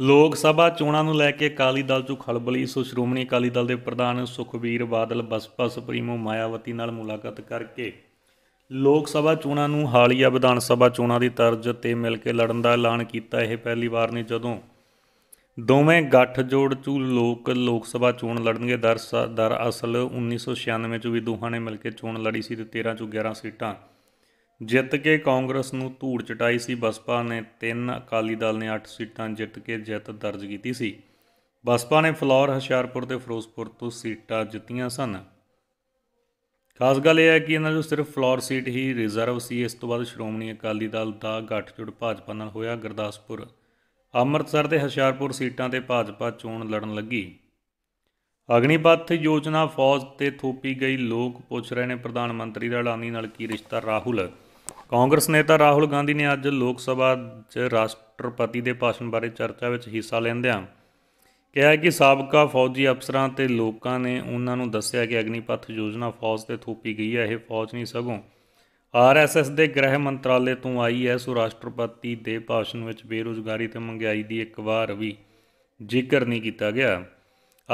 A: ਲੋਕ ਸਭਾ ਚੋਣਾਂ ਨੂੰ ਲੈ ਕੇ ਅਕਾਲੀ ਦਲ ਚੋਂ ਖਲਬਲੀ ਸੋ ਸ਼੍ਰੋਮਣੀ ਅਕਾਲੀ ਦਲ ਦੇ ਪ੍ਰਧਾਨ ਸੁਖਬੀਰ ਬਾਦਲ ਬਸਪਾ ਸੁਪਰੀਮੋ ਮਾਇਆਵਤੀ ਨਾਲ ਮੁਲਾਕਾਤ ਕਰਕੇ ਲੋਕ ਸਭਾ ਚੋਣਾਂ ਨੂੰ ਹਾਲੀਆ ਵਿਧਾਨ ਸਭਾ ਚੋਣਾਂ ਦੀ ਤਰਜ਼ ਤੇ ਮਿਲ ਕੇ ਲੜਨ ਦਾ ਐਲਾਨ ਕੀਤਾ ਇਹ ਪਹਿਲੀ ਵਾਰ ਨਹੀਂ ਜਦੋਂ ਦੋਵੇਂ ਗੱਠ ਜੋੜ ਚੂ ਲੋਕ ਲੋਕ ਸਭਾ ਚੋਣ ਲੜਨਗੇ ਦਰ ਅਸਲ 1996 'ਚ ਵੀ ਦੋਹਾਂ ਨੇ ਮਿਲ ਕੇ ਚੋਣ ਲੜੀ ਸੀ ਤੇ 13 'ਚੋਂ 11 ਸੀਟਾਂ ਜਿੱਤ ਕੇ ਕਾਂਗਰਸ ਨੂੰ ਧੂੜ ਚਟਾਈ ਸੀ ਬਸਪਾ ਨੇ ਤਿੰਨ ਅਕਾਲੀ ਦਲ ਨੇ 8 ਸੀਟਾਂ ਜਿੱਤ ਕੇ ਜਿੱਤ ਦਰਜ ਕੀਤੀ ਸੀ ਬਸਪਾ ਨੇ ਫਲੋਰ ਹਸ਼ਿਆਰਪੁਰ ਤੇ ਫਿਰੋਜ਼ਪੁਰ ਤੋਂ ਸੀਟਾਂ ਜਿੱਤੀਆਂ ਸਨ ਖਾਸ ਗੱਲ ਇਹ ਹੈ ਕਿ ਇਹਨਾਂ ਨੂੰ ਸਿਰਫ ਫਲੋਰ ਸੀਟ ਹੀ ਰਿਜ਼ਰਵ ਸੀ ਇਸ ਤੋਂ ਬਾਅਦ ਸ਼੍ਰੋਮਣੀ ਅਕਾਲੀ ਦਲ ਦਾ ਗੱਠਜੋੜ ਭਾਜਪਾ ਨਾਲ ਹੋਇਆ ਗੁਰਦਾਸਪੁਰ ਅੰਮ੍ਰਿਤਸਰ ਦੇ ਹਸ਼ਿਆਰਪੁਰ ਸੀਟਾਂ ਤੇ ਭਾਜਪਾ ਚੋਣ ਲੜਨ ਲੱਗੀ ਅਗਨੀਪਥ ਯੋਜਨਾ ਫੌਜ ਤੇ ਥੋਪੀ ਗਈ ਲੋਕ ਪੁੱਛ ਰਹੇ ਨੇ ਪ੍ਰਧਾਨ ਮੰਤਰੀ ਦਾ ਅਡਾਨੀ ਨਾਲ ਕੀ ਰਿਸ਼ਤਾ ਰਾਹੁਲ ਕਾਂਗਰਸ ਨੇਤਾ ਰਾਹੁਲ ਗਾਂਧੀ ਨੇ ਅੱਜ ਲੋਕ ਸਭਾ 'ਚ ਰਾਸ਼ਟਰਪਤੀ ਦੇ ਭਾਸ਼ਣ ਬਾਰੇ ਚਰਚਾ ਵਿੱਚ ਹਿੱਸਾ ਲੈਂਦਿਆਂ ਕਿਹਾ ਕਿ ਸਾਬਕਾ ਫੌਜੀ ਅਫਸਰਾਂ ਤੇ ਲੋਕਾਂ ਨੇ ਉਹਨਾਂ ਨੂੰ ਦੱਸਿਆ ਕਿ ਅਗਨੀਪਥ ਯੋਜਨਾ ਫੌਜ ਤੇ ਥੋਪੀ ਗਈ ਹੈ ਇਹ ਫੌਜ ਨਹੀਂ ਸਗੋਂ ਆਰਐਸਐਸ ਦੇ ਗ੍ਰਹਿ ਮੰਤਰਾਲੇ ਤੋਂ ਆਈ ਹੈ ਸੋ ਰਾਸ਼ਟਰਪਤੀ ਦੇ ਭਾਸ਼ਣ ਵਿੱਚ ਬੇਰੋਜ਼ਗਾਰੀ ਤੇ ਮਹਿੰਗਾਈ ਦੀ ਇੱਕ ਵਾਰ ਵੀ ਜ਼ਿਕਰ ਨਹੀਂ ਕੀਤਾ ਗਿਆ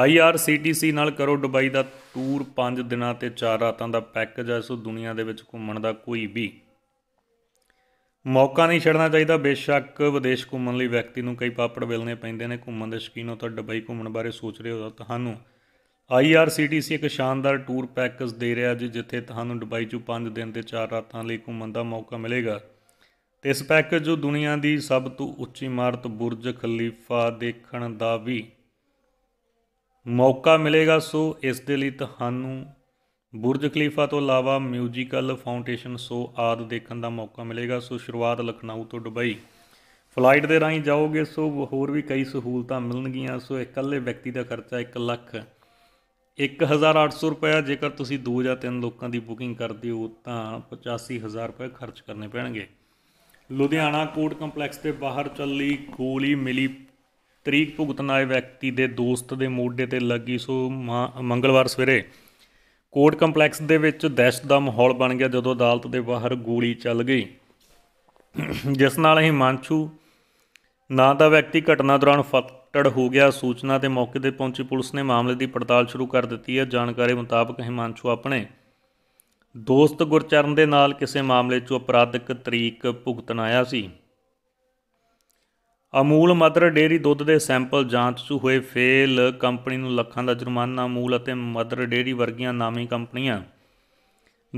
A: ਆਈਆਰਸੀਟੀਸੀ ਨਾਲ ਕਰੋ ਦੁਬਈ ਦਾ ਟੂਰ 5 ਦਿਨਾਂ ਤੇ 4 ਰਾਤਾਂ ਦਾ ਪੈਕੇਜ ਹੈ ਸੋ ਦੁਨੀਆ ਦੇ ਵਿੱਚ ਘੁੰਮਣ ਦਾ ਕੋਈ ਵੀ ਮੌਕਾ ਨਹੀਂ ਛੱਡਣਾ ਚਾਹੀਦਾ ਬੇਸ਼ੱਕ ਵਿਦੇਸ਼ ਘੁੰਮਣ ਲਈ ਵਿਅਕਤੀ ਨੂੰ ਕਈ ਪਾਪੜ ਵੇਲਨੇ ਪੈਂਦੇ ਨੇ ਘੁੰਮਣ ਦੇ ਸ਼ਕੀਨ ਹੋ ਤਾਂ ਦੁਬਈ ਘੁੰਮਣ ਬਾਰੇ ਸੋਚ ਰਹੇ ਹੋ ਤਾਂ ਤੁਹਾਨੂੰ IRCTC ਇੱਕ ਸ਼ਾਨਦਾਰ ਟੂਰ ਪੈਕੇਜ ਦੇ ਰਿਹਾ ਜੀ ਜਿੱਥੇ ਤੁਹਾਨੂੰ ਦੁਬਈ 'ਚ 5 ਦਿਨ ਤੇ 4 ਰਾਤਾਂ ਲਈ ਘੁੰਮਣ ਦਾ ਮੌਕਾ ਮਿਲੇਗਾ ਤੇ ਇਸ ਪੈਕੇਜ ਜੋ ਦੁਨੀਆ ਦੀ ਸਭ ਤੋਂ ਉੱਚੀ ਇਮਾਰਤ ਬੁਰਜ ਖਲੀਫਾ ਦੇਖਣ ਦਾ ਵੀ ਮੌਕਾ ਮਿਲੇਗਾ ਸੋ ਇਸ ਦੇ ਲਈ ਤੁਹਾਨੂੰ ਬੁਰਜ ਖਲੀਫਾ ਤੋਂ ਇਲਾਵਾ ਮਿਊਜ਼ੀਕਲ ਫਾਊਂਡੇਸ਼ਨ ਸ਼ੋ ਆਦ ਦੇਖਣ ਦਾ ਮੌਕਾ ਮਿਲੇਗਾ ਸੋ ਸ਼ੁਰੂਆਤ ਲਖਨਊ ਤੋਂ ਦੁਬਈ ਫਲਾਈਟ ਦੇ ਰਾਹੀਂ ਜਾਓਗੇ ਸੋ ਹੋਰ ਵੀ ਕਈ ਸਹੂਲਤਾਂ ਮਿਲਣਗੀਆਂ ਸੋ ਇਕੱਲੇ ਵਿਅਕਤੀ ਦਾ ਖਰਚਾ 1 ਲੱਖ 1800 ਰੁਪਏ ਜੇਕਰ ਤੁਸੀਂ 2 ਜਾਂ 3 ਲੋਕਾਂ ਦੀ ਬੁਕਿੰਗ ਕਰਦੇ ਹੋ ਤਾਂ 85000 ਰੁਪਏ ਖਰਚ ਕਰਨੇ ਪੈਣਗੇ ਲੁਧਿਆਣਾ ਕੋਰਟ ਕੰਪਲੈਕਸ ਦੇ ਬਾਹਰ ਚੱਲੀ ਗੋਲੀ ਮਿਲੀ ਤਰੀਕ ਭੁਗਤਨਾਏ ਵਿਅਕਤੀ ਦੇ ਦੋਸਤ ਦੇ ਮੋਢੇ ਤੇ ਲੱਗੀ ਸੋ ਮੰਗਲਵਾਰ ਸਵੇਰੇ ਕੋਰਟ ਕੰਪਲੈਕਸ ਦੇ ਵਿੱਚ ਦਹਿਸ਼ਤ ਦਾ ਮਾਹੌਲ ਬਣ ਗਿਆ ਜਦੋਂ ਅਦਾਲਤ ਦੇ ਬਾਹਰ ਗੋਲੀ ਚੱਲ ਗਈ ਜਿਸ ਨਾਲ ਹੀ ਮਾਨਛੂ ਨਾਂ ਦਾ ਵਿਅਕਤੀ ਘਟਨਾ ਦੌਰਾਨ ਫੱਟੜ ਹੋ ਗਿਆ ਸੂਚਨਾ ਤੇ ਮੌਕੇ ਤੇ ਪਹੁੰਚੀ ਪੁਲਿਸ ਨੇ ਮਾਮਲੇ ਦੀ ਪੜਤਾਲ ਸ਼ੁਰੂ ਕਰ ਦਿੱਤੀ ਹੈ ਜਾਣਕਾਰੀ ਮੁਤਾਬਕ ਹਿਮਾਂਸ਼ੂ ਆਪਣੇ ਦੋਸਤ ਗੁਰਚਰਨ ਦੇ ਨਾਲ ਕਿਸੇ ਮਾਮਲੇ 'ਚ ਅਪਰਾਧਿਕ ਤਰੀਕ ਭੁਗਤਣਾਇਆ ਆਇਆ ਸੀ ਅਮੂਲ ਮਦਰ ਡੇਰੀ ਦੁੱਧ ਦੇ ਸੈਂਪਲ ਜਾਂਚ 'ਚ ਹੋਏ ਫੇਲ ਕੰਪਨੀ ਨੂੰ ਲੱਖਾਂ ਦਾ ਜੁਰਮਾਨਾ ਅਮੂਲ ਅਤੇ ਮਦਰ ਡੇਰੀ ਵਰਗੀਆਂ ਨਾਮੀ ਕੰਪਨੀਆਂ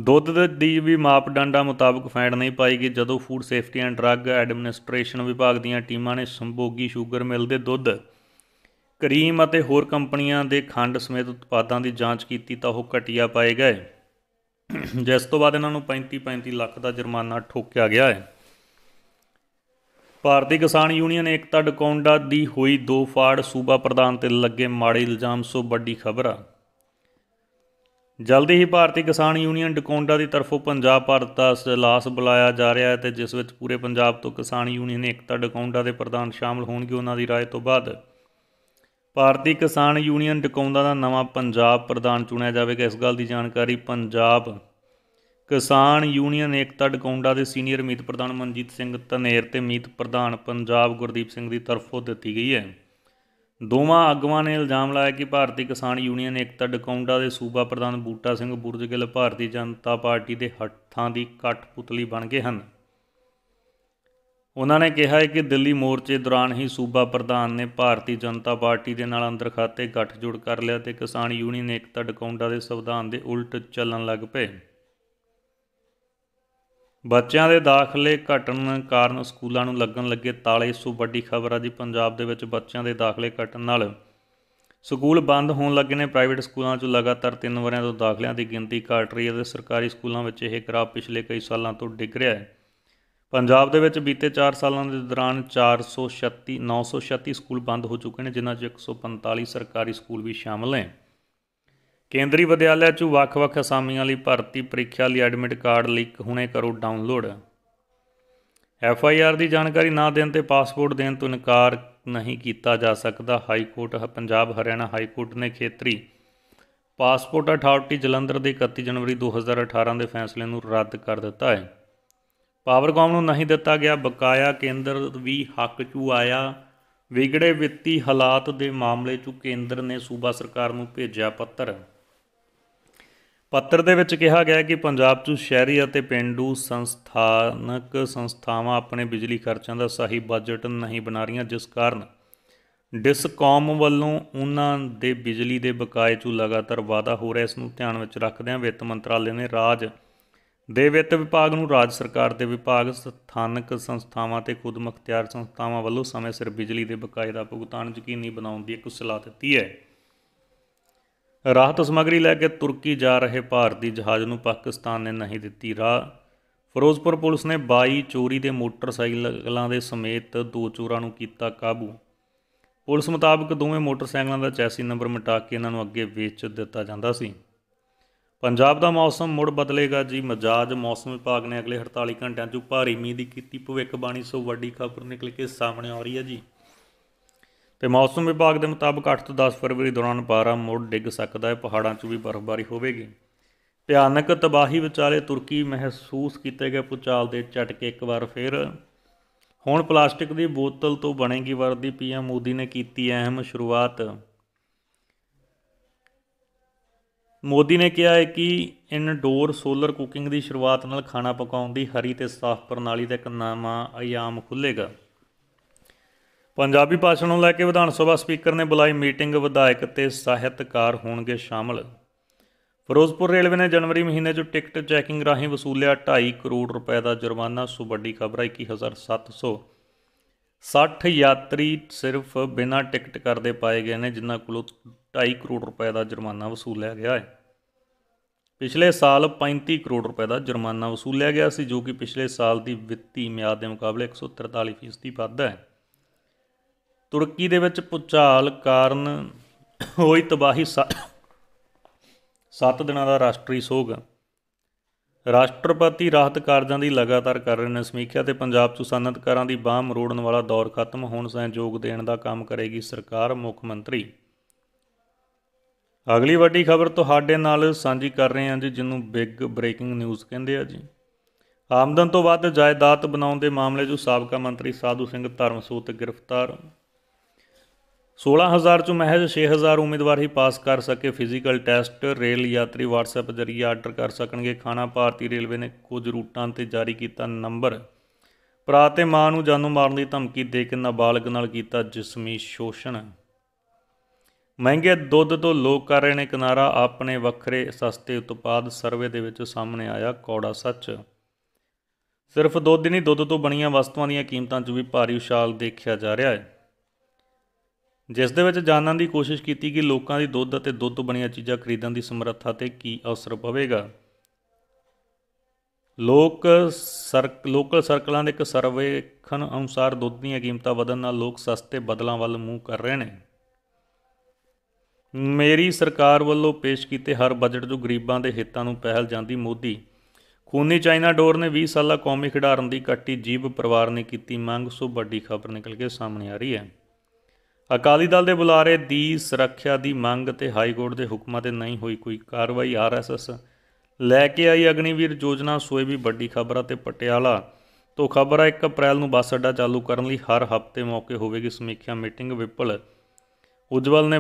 A: ਦੁੱਧ ਦੇ ਦੀ ਵੀ ਮਾਪਦੰਡਾਂ ਮੁਤਾਬਕ ਫੈਂਡ ਨਹੀਂ ਪਾਈ ਗਈ ਜਦੋਂ food safety and drug administration ਵਿਭਾਗ ਦੀਆਂ ਟੀਮਾਂ ਨੇ ਸੰਭੋਗੀ ਸ਼ੂਗਰ ਮਿਲ ਦੇ ਦੁੱਧ ਕਰੀਮ ਅਤੇ ਹੋਰ ਕੰਪਨੀਆਂ ਦੇ ਖੰਡ ਸਮੇਤ ਉਤਪਾਦਾਂ ਦੀ ਜਾਂਚ ਕੀਤੀ ਤਾਂ ਉਹ ਘਟੀਆ ਪਾਏ ਗਏ ਜਿਸ ਤੋਂ ਬਾਅਦ ਇਹਨਾਂ ਨੂੰ 35 35 ਲੱਖ ਦਾ ਜੁਰਮਾਨਾ ਠੋਕਿਆ ਗਿਆ ਹੈ ਭਾਰਤੀ ਕਿਸਾਨ ਯੂਨੀਅਨ ਏਕਤਾ ਡਕੌਂਡਾ ਦੀ ਹੋਈ ਦੋ ਫਾੜ ਸੂਬਾ ਪ੍ਰਧਾਨ ਤੇ ਲੱਗੇ ਮਾੜੇ ਇਲਜ਼ਾਮ ਸੋ ਵੱਡੀ ਖਬਰ ਆ ਜਲਦੀ ਹੀ ਭਾਰਤੀ ਕਿਸਾਨ ਯੂਨੀਅਨ ਡਕੌਂਡਾ ਦੀ ਤਰਫੋਂ ਪੰਜਾਬ ਭਾਰਤ ਦਾ ਸਲਾਸ ਬੁਲਾਇਆ ਜਾ ਰਿਹਾ ਹੈ ਤੇ ਜਿਸ ਵਿੱਚ ਪੂਰੇ ਪੰਜਾਬ ਤੋਂ ਕਿਸਾਨ ਯੂਨੀਅਨ ਏਕਤਾ ਡਕੌਂਡਾ ਦੇ ਪ੍ਰਧਾਨ ਸ਼ਾਮਲ ਹੋਣਗੇ ਉਹਨਾਂ ਦੀ ਰਾਏ ਤੋਂ ਬਾਅਦ ਭਾਰਤੀ ਕਿਸਾਨ ਯੂਨੀਅਨ ਡਕੌਂਡਾ ਦਾ ਨਵਾਂ ਪੰਜਾਬ ਪ੍ਰਧਾਨ ਚੁਣਿਆ ਜਾਵੇਗਾ ਇਸ ਗੱਲ ਦੀ ਜਾਣਕਾਰੀ ਪੰਜਾਬ ਕਿਸਾਨ ਯੂਨੀਅਨ ਏਕਤਾ ਡਕੌਂਡਾ ਦੇ ਸੀਨੀਅਰ ਮੀਤ ਪ੍ਰਧਾਨ ਮਨਜੀਤ ਸਿੰਘ ਤਨੇਰ ਤੇ ਮੀਤ ਪ੍ਰਧਾਨ ਪੰਜਾਬ ਗੁਰਦੀਪ ਸਿੰਘ ਦੀ ਤਰਫੋਂ ਦਿੱਤੀ ਗਈ ਹੈ ਦੋਵਾਂ ਆਗੂਆਂ ਨੇ ਇਲਜ਼ਾਮ ਲਾਇਆ ਕਿ ਭਾਰਤੀ ਕਿਸਾਨ ਯੂਨੀਅਨ ਏਕਤਾ ਡਕੌਂਡਾ ਦੇ ਸੂਬਾ ਪ੍ਰਧਾਨ ਬੂਟਾ ਸਿੰਘ ਬੁਰਜਗਿੱਲ ਭਾਰਤੀ ਜਨਤਾ ਪਾਰਟੀ ਦੇ ਹੱਥਾਂ ਦੀ ਕਟਪੁਤਲੀ ਬਣ ਗਏ ਹਨ ਉਹਨਾਂ ਨੇ ਕਿਹਾ ਹੈ ਕਿ ਦਿੱਲੀ ਮੋਰਚੇ ਦੌਰਾਨ ਹੀ ਸੂਬਾ ਪ੍ਰਧਾਨ ਨੇ ਭਾਰਤੀ ਜਨਤਾ ਪਾਰਟੀ ਦੇ ਨਾਲ ਅੰਦਰ ਖਾਤੇ ਗੱਠਜੋੜ ਕਰ ਲਿਆ ਤੇ ਕਿਸਾਨ ਯੂਨੀਅਨ ਏਕਤਾ ਡਕੌਂਡਾ ਦੇ ਸੰਵਿਧਾਨ ਦੇ ਉਲਟ ਚੱਲਣ ਲੱਗ ਪਏ ਬੱਚਿਆਂ ਦੇ ਦਾਖਲੇ ਘਟਣ ਕਾਰਨ ਸਕੂਲਾਂ ਨੂੰ ਲੱਗਣ ਲੱਗੇ ਤਾਲੇ ਇਸ ਤੋਂ ਵੱਡੀ ਖਬਰ ਆ ਜੀ ਪੰਜਾਬ ਦੇ ਵਿੱਚ ਬੱਚਿਆਂ ਦੇ ਦਾਖਲੇ ਘਟਣ ਨਾਲ ਸਕੂਲ ਬੰਦ ਹੋਣ ਲੱਗੇ ਨੇ ਪ੍ਰਾਈਵੇਟ ਸਕੂਲਾਂ 'ਚ ਲਗਾਤਾਰ 3 ਵਰਿਆਂ ਤੋਂ ਦਾਖਲਿਆਂ ਦੀ ਗਿਣਤੀ ਘਟ ਰਹੀ ਹੈ ਤੇ ਸਰਕਾਰੀ ਸਕੂਲਾਂ ਵਿੱਚ ਇਹ ਗ੍ਰਾਫ ਪਿਛਲੇ ਕਈ ਸਾਲਾਂ ਤੋਂ ਡਿੱਗ ਰਿਹਾ ਹੈ ਪੰਜਾਬ ਦੇ ਵਿੱਚ ਬੀਤੇ 4 ਸਾਲਾਂ ਦੇ ਦੌਰਾਨ 436 936 ਸਕੂਲ ਬੰਦ ਹੋ ਚੁੱਕੇ ਨੇ ਜਿਨ੍ਹਾਂ 'ਚ 145 ਸਰਕਾਰੀ ਸਕੂਲ ਵੀ ਸ਼ਾਮਲ ਨੇ ਕੇਂਦਰੀ ਵਿਦਿਆਲਿਆ 'ਚ ਵੱਖ-ਵੱਖ ਅਸਾਮੀਆਂ ਲਈ ਭਰਤੀ ਪ੍ਰੀਖਿਆ ਲਈ ਐਡਮਿਟ ਕਾਰਡ ਲਈ ਹੁਣੇ ਕਰੋ ਡਾਊਨਲੋਡ ਐਫ ਆਈ ਆਰ ਦੀ ਜਾਣਕਾਰੀ ਨਾ ਦੇਣ ਤੇ ਪਾਸਪੋਰਟ ਦੇਣ ਤੋਂ ਇਨਕਾਰ ਨਹੀਂ ਕੀਤਾ ਜਾ ਸਕਦਾ high court Punjab Haryana high court ਨੇ ਖੇਤਰੀ ਪਾਸਪੋਰਟ ਅਥਾਰਟੀ ਜਲੰਧਰ ਦੇ 31 ਜਨਵਰੀ 2018 ਦੇ ਫੈਸਲੇ ਨੂੰ ਰੱਦ ਕਰ ਦਿੱਤਾ ਹੈ ਪਾਵਰਕਾਮ ਨੂੰ ਨਹੀਂ ਦਿੱਤਾ ਗਿਆ ਬਕਾਇਆ ਕੇਂਦਰ ਵੀ ਹੱਕ ਚੂ ਆਇਆ ਵਿਗੜੇ ਵਿੱਤੀ ਹਾਲਾਤ ਦੇ ਮਾਮਲੇ 'ਚ ਕੇਂਦਰ ਨੇ ਸੂਬਾ ਸਰਕਾਰ ਨੂੰ ਭੇਜਿਆ ਪੱਤਰ ਪੱਤਰ ਦੇ ਵਿੱਚ ਕਿਹਾ ਗਿਆ ਕਿ ਪੰਜਾਬ 'ਚ ਸ਼ਹਿਰੀ ਅਤੇ ਪਿੰਡੂ ਸੰਸਥਾਨਕ ਸੰਸਥਾਵਾਂ ਆਪਣੇ ਬਿਜਲੀ ਖਰਚਾਂ ਦਾ ਸਹੀ ਬਜਟ ਨਹੀਂ ਬਣਾ ਰਹੀਆਂ ਜਿਸ ਕਾਰਨ ਡਿਸਕਾਮ ਵੱਲੋਂ ਉਹਨਾਂ ਦੇ ਬਿਜਲੀ ਦੇ ਬਕਾਏ 'ਚ ਲਗਾਤਾਰ ਵਾਧਾ ਹੋ ਰਿਹਾ ਇਸ ਨੂੰ ਧਿਆਨ ਵਿੱਚ ਰੱਖਦਿਆਂ ਵਿੱਤ ਮੰਤਰਾਲੇ ਨੇ ਰਾਜ ਦੇ ਵਿੱਤ ਵਿਭਾਗ ਨੂੰ ਰਾਜ ਸਰਕਾਰ ਦੇ ਵਿਭਾਗ ਸਥਾਨਕ ਸੰਸਥਾਵਾਂ ਤੇ ਖੁਦ ਸੰਸਥਾਵਾਂ ਵੱਲੋਂ ਸਮੇਂ ਸਿਰ ਬਿਜਲੀ ਦੇ ਬਕਾਏ ਦਾ ਭੁਗਤਾਨ ਯਕੀਨੀ ਬਣਾਉਣ ਦੀ ਇੱਕ ਸਲਾਹ ਦਿੱਤੀ ਹੈ ਰਾਹਤ ਸਮਗਰੀ ਲੈ ਕੇ ਤੁਰਕੀ ਜਾ ਰਹੇ ਭਾਰਤੀ ਜਹਾਜ਼ ਨੂੰ ਪਾਕਿਸਤਾਨ ਨੇ ਨਹੀਂ ਦਿੱਤੀ ਰਾਹ ਫਿਰੋਜ਼ਪੁਰ ਪੁਲਿਸ ਨੇ 22 ਚੋਰੀ ਦੇ ਮੋਟਰਸਾਈਕਲਾਂ ਦੇ ਸਮੇਤ ਦੋ ਚੋਰਾਂ ਨੂੰ ਕੀਤਾ ਕਾਬੂ ਪੁਲਿਸ ਮੁਤਾਬਕ ਦੋਵੇਂ ਮੋਟਰਸਾਈਕਲਾਂ ਦਾ ਚੈਸੀ ਨੰਬਰ ਮਿਟਾ ਕੇ ਇਹਨਾਂ ਨੂੰ ਅੱਗੇ ਵੇਚ ਦਿੱਤਾ ਜਾਂਦਾ ਸੀ ਪੰਜਾਬ ਦਾ ਮੌਸਮ ਮੁੜ ਬਦਲੇਗਾ ਜੀ ਮਜਾਜ ਮੌਸਮ ਵਿਭਾਗ ਨੇ ਅਗਲੇ 48 ਘੰਟਿਆਂ 'ਚ ਭਾਰੀ ਮੀਂਹ ਦੀ ਕੀਤੀ ਭਵਿੱਖਬਾਣੀ ਸੋ ਵੱਡੀ ਖਬਰ ਨਿਕਲ ਕੇ ਸਾਹਮਣੇ ਆ ਰਹੀ ਹੈ ਜੀ ਤੇ ਮੌਸਮ ਵਿਭਾਗ ਦੇ ਮੁਤਾਬਕ 8 ਤੋਂ 10 ਫਰਵਰੀ ਦੌਰਾਨ ਪਾਰਾ ਮੋੜ ਡਿੱਗ ਸਕਦਾ ਹੈ ਪਹਾੜਾਂ 'ਚ ਵੀ ਬਰਫ਼ਬਾਰੀ ਹੋਵੇਗੀ ਭਿਆਨਕ ਤਬਾਹੀ ਵਿਚਾਲੇ ਤੁਰਕੀ ਮਹਿਸੂਸ ਕੀਤੇ ਗਏ ਪੁਚਾਲ ਦੇ ਝਟਕੇ ਇੱਕ ਵਾਰ ਫਿਰ ਹੁਣ ਪਲਾਸਟਿਕ ਦੀ ਬੋਤਲ ਤੋਂ ਬਣੇਗੀ ਵਰਦੀ ਪੀਐਮ ਮੋਦੀ ਨੇ ਕੀਤੀ ਅਹਿਮ ਸ਼ੁਰੂਆਤ ਮੋਦੀ ਨੇ ਕਿਹਾ ਹੈ ਕਿ ਇਨਡੋਰ ਸੋਲਰ ਕੁਕਿੰਗ ਦੀ ਸ਼ੁਰੂਆਤ ਨਾਲ ਖਾਣਾ ਪਕਾਉਣ ਦੀ ਹਰੀ ਤੇ ਸਾਫ਼ ਪ੍ਰਣਾਲੀ ਦਾ ਇੱਕ ਨਵਾਂ ਆਯਾਮ ਖੁੱਲੇਗਾ ਪੰਜਾਬੀ ਭਾਸ਼ਾ ਨੂੰ ਲੈ ਕੇ ਵਿਧਾਨ ਸਭਾ ਸਪੀਕਰ ਨੇ ਬੁਲਾਈ ਮੀਟਿੰਗ ਵਿਧਾਇਕ ਤੇ ਸਾਹਿਤਕਾਰ ਹੋਣਗੇ ਸ਼ਾਮਲ ਫਿਰੋਜ਼ਪੁਰ ਰੇਲਵੇ ਨੇ ਜਨਵਰੀ ਮਹੀਨੇ 'ਚ ਟਿਕਟ ਚੈਕਿੰਗ ਰਾਹੀਂ ਵਸੂਲਿਆ 2.5 ਕਰੋੜ ਰੁਪਏ ਦਾ ਜੁਰਮਾਨਾ ਸੋ ਵੱਡੀ ਖਬਰ ਹੈ 21760 ਯਾਤਰੀ ਸਿਰਫ ਬਿਨਾਂ ਟਿਕਟ ਕਰਦੇ ਪਾਏ ਗਏ ਨੇ ਜਿਨ੍ਹਾਂ ਕੋਲੋਂ 2.5 ਕਰੋੜ ਰੁਪਏ ਦਾ ਜੁਰਮਾਨਾ ਵਸੂਲਿਆ ਗਿਆ ਹੈ ਪਿਛਲੇ ਸਾਲ 35 ਕਰੋੜ ਰੁਪਏ ਦਾ ਜੁਰਮਾਨਾ ਵਸੂਲਿਆ ਗਿਆ ਸੀ ਜੋ ਕਿ ਪਿਛਲੇ ਸਾਲ ਦੀ ਵਿੱਤੀ ਮਿਆਦ ਦੇ ਮੁਕਾਬਲੇ 143% ਵੱਧ ਹੈ ਤੁਰਕੀ ਦੇ ਵਿੱਚ ਪੁਚਾਲ ਕਾਰਨ ਹੋਈ ਤਬਾਹੀ 7 ਦਿਨਾਂ ਦਾ ਰਾਸ਼ਟਰੀ ਸੋਗ ਰਾਸ਼ਟਰਪਤੀ ਰਾਹਤ ਕਾਰਜਾਂ ਦੀ ਲਗਾਤਾਰ ਕਰ ਰਹੇ ਨੇ ਸਮੀਖਿਆ ਤੇ ਪੰਜਾਬ 'ਚ ਸਨਅਤਕਾਰਾਂ ਦੀ ਬਾਹ ਮਰੋੜਨ ਵਾਲਾ ਦੌਰ ਖਤਮ ਹੋਣ ਸਹਿਯੋਗ ਦੇਣ ਦਾ ਕੰਮ ਕਰੇਗੀ ਸਰਕਾਰ ਮੁੱਖ ਮੰਤਰੀ ਅਗਲੀ ਵੱਡੀ ਖਬਰ ਤੁਹਾਡੇ ਨਾਲ ਸਾਂਝੀ ਕਰ ਰਹੇ ਹਾਂ ਜੀ ਜਿਹਨੂੰ ਬਿਗ ਬ੍ਰੇਕਿੰਗ ਨਿਊਜ਼ ਕਹਿੰਦੇ ਆ ਜੀ ਆਮਦਨ ਤੋਂ ਵੱਧ ਜਾਇਦਾਦ ਬਣਾਉਣ ਦੇ ਮਾਮਲੇ 'ਚ ਸਾਬਕਾ ਮੰਤਰੀ ਸਾਧੂ ਸਿੰਘ ਧਰਮਸੂਤ ਗ੍ਰਿਫਤਾਰ 16000 ਚੋਂ ਮਹਿਜ਼ 6000 ਉਮੀਦਵਾਰ ਹੀ ਪਾਸ ਕਰ ਸਕੇ ਫਿਜ਼ੀਕਲ ਟੈਸਟ ਰੇਲ ਯਾਤਰੀ WhatsApp ਜ਼ਰੀਏ ਆਰਡਰ ਕਰ ਸਕਣਗੇ ਖਾਣਾ ਭਾਰਤੀ ਰੇਲਵੇ ਨੇ ਕੁਝ ਰੂਟਾਂ ਤੇ ਜਾਰੀ ਕੀਤਾ ਨੰਬਰ ਭਰਾ ਤੇ ਮਾਂ ਨੂੰ ਜਾਨੋਂ ਮਾਰਨ ਦੀ ਧਮਕੀ ਦੇ ਕੇ ਨਾਬਾਲਗ ਨਾਲ ਕੀਤਾ ਜਿਸਮੀ ਸ਼ੋਸ਼ਣ ਮਹਿੰਗੇ ਦੁੱਧ ਤੋਂ ਲੋਕ ਕਰ ਰਹੇ ਨੇ ਕਿਨਾਰਾ ਆਪਣੇ ਵੱਖਰੇ ਸਸਤੇ ਉਤਪਾਦ ਸਰਵੇ ਦੇ ਵਿੱਚ ਸਾਹਮਣੇ ਆਇਆ ਕੌੜਾ ਸੱਚ ਸਿਰਫ ਦੁੱਧ ਨਹੀਂ ਦੁੱਧ ਤੋਂ ਬਣੀਆਂ ਵਸਤੂਆਂ ਦੀਆਂ ਕੀਮਤਾਂ 'ਚ ਵੀ ਭਾਰੀ ਉਛਾਲ ਦੇਖਿਆ ਜਾ ਰਿਹਾ ਹੈ ਜਿਸ ਦੇ ਵਿੱਚ ਜਾਣਨ ਦੀ ਕੋਸ਼ਿਸ਼ ਕੀਤੀ ਕਿ ਲੋਕਾਂ ਦੀ ਦੁੱਧ ਅਤੇ ਦੁੱਧ ਤੋਂ ਬਣੀਆਂ ਚੀਜ਼ਾਂ ਖਰੀਦਣ ਦੀ ਸਮਰੱਥਾ ਤੇ ਕੀ ਅਸਰ ਪਵੇਗਾ ਲੋਕ ਸਰਕ ਲੋਕਲ ਸਰਕਲਾਂ ਦੇ ਇੱਕ ਸਰਵੇਖਣ ਅਨੁਸਾਰ ਦੁੱਧ ਦੀਆਂ ਕੀਮਤਾਂ ਵਧਣ ਨਾਲ ਲੋਕ ਸਸਤੇ ਬਦਲਾਂ ਵੱਲ ਮੂੰਹ ਕਰ ਰਹੇ ਨੇ ਮੇਰੀ ਸਰਕਾਰ ਵੱਲੋਂ ਪੇਸ਼ ਕੀਤੇ ਹਰ ਬਜਟ ਜੋ ਗਰੀਬਾਂ ਦੇ ਹਿੱਤਾਂ ਨੂੰ ਪਹਿਲ ਜਾਂਦੀ ਮੋਦੀ ਖੂਨੀ ਚਾਈਨਾ ਡੋਰ ਨੇ 20 ਸਾਲਾ ਕੌਮੀ ਖਿਡਾਰਨ ਦੀ ਕੱਟੀ ਜੀਬ ਪਰਿਵਾਰ ਨੇ ਕੀਤੀ ਮੰਗ ਸੋ ਵੱਡੀ ਖਬਰ ਨਿਕਲ ਕੇ ਸਾਹਮਣੇ ਆ ਰਹੀ ਹੈ ਅਕਾਲੀ ਦਲ ਦੇ ਬੁਲਾਰੇ ਦੀ ਸੁਰੱਖਿਆ ਦੀ ਮੰਗ ਤੇ ਹਾਈ ਕੋਰਟ ਦੇ ਹੁਕਮਾਂ ਤੇ ਨਹੀਂ ਹੋਈ ਕੋਈ ਕਾਰਵਾਈ ਆਰਐਸਐਸ ਲੈ ਕੇ ਆਈ ਅਗਨੀਵੀਰ ਯੋਜਨਾ ਸੋਏ ਵੀ ਵੱਡੀ ਖਬਰ ਆ ਤੇ ਪਟਿਆਲਾ ਤੋਂ ਖਬਰ ਆ 1 ਅਪ੍ਰੈਲ ਨੂੰ ਬੱਸ ਅੱਡਾ ਚਾਲੂ ਕਰਨ ਲਈ ਹਰ ਹਫ਼ਤੇ ਮੌਕੇ ਹੋਵੇਗੀ ਸਮੀਖਿਆ ਮੀਟਿੰਗ ਵਿਪਲ ਉਜਵਲ ਨੇ